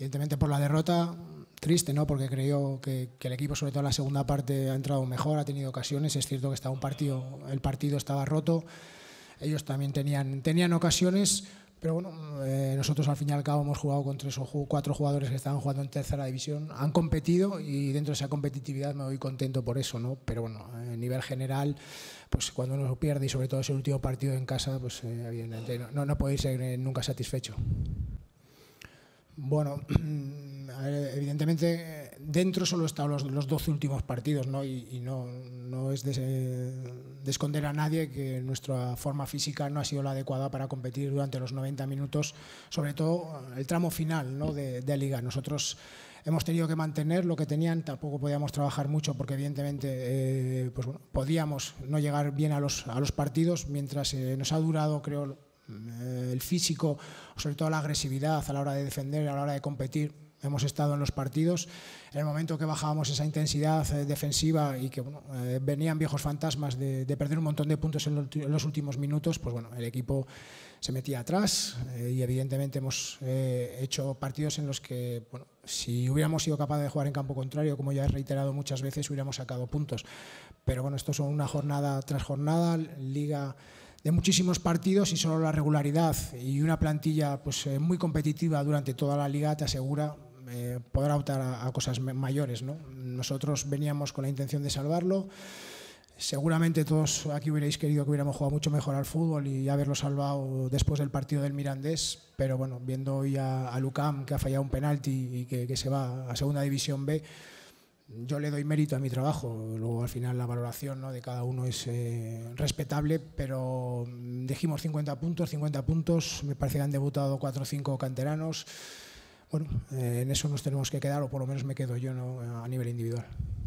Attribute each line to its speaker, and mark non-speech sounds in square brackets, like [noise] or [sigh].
Speaker 1: evidentemente por la derrota, triste, ¿no? Porque creo que, el equipo, sobre todo en la segunda parte, ha entrado mejor, ha tenido ocasiones. Es cierto que estaba un partido, el partido estaba roto. Ellos también tenían, tenían ocasiones, pero bueno, eh, nosotros al fin y al cabo hemos jugado con tres o cuatro jugadores que estaban jugando en tercera división, han competido y dentro de esa competitividad me voy contento por eso, ¿no? Pero bueno, a nivel general, pues cuando uno pierde y sobre todo ese último partido en casa, pues eh, evidentemente no, no podéis ser eh, nunca satisfecho. Bueno, [clears throat] evidentemente dentro solo están los, los 12 últimos partidos ¿no? y, no, no, es de, esconder a nadie que nuestra forma física no ha sido la adecuada para competir durante los 90 minutos, sobre todo el tramo final ¿no? de, de liga. Nosotros hemos tenido que mantener lo que tenían, tampoco podíamos trabajar mucho porque evidentemente eh, pues podíamos no llegar bien a los, a los partidos, mientras eh, nos ha durado creo eh, el físico, sobre todo la agresividad a la hora de defender, a la hora de competir. Hemos estado en los partidos, en el momento que bajábamos esa intensidad eh, defensiva y que eh, venían viejos fantasmas de, perder un montón de puntos en, los últimos minutos, pues bueno, el equipo se metía atrás y evidentemente hemos hecho partidos en los que, bueno, si hubiéramos sido capaces de jugar en campo contrario, como ya he reiterado muchas veces, hubiéramos sacado puntos. Pero bueno, esto son una jornada tras jornada, liga de muchísimos partidos y solo la regularidad y una plantilla pues, eh, muy competitiva durante toda la liga te asegura eh, poder optar a, cosas mayores. Nosotros veníamos con la intención de salvarlo. Seguramente todos aquí hubierais querido que hubiéramos jugado mucho mejor al fútbol y haberlo salvado después del partido del Mirandés, pero bueno, viendo hoy a, a Lucam que ha fallado un penalti y que se va a Segunda División B, yo le doy mérito a mi trabajo, luego al final la valoración de cada uno es eh, respetable, pero mm, dijimos 50 puntos, 50 puntos, me parece que han debutado 4 o 5 canteranos, bueno, eh, en eso nos tenemos que quedar, o por lo menos me quedo yo ¿no? a nivel individual.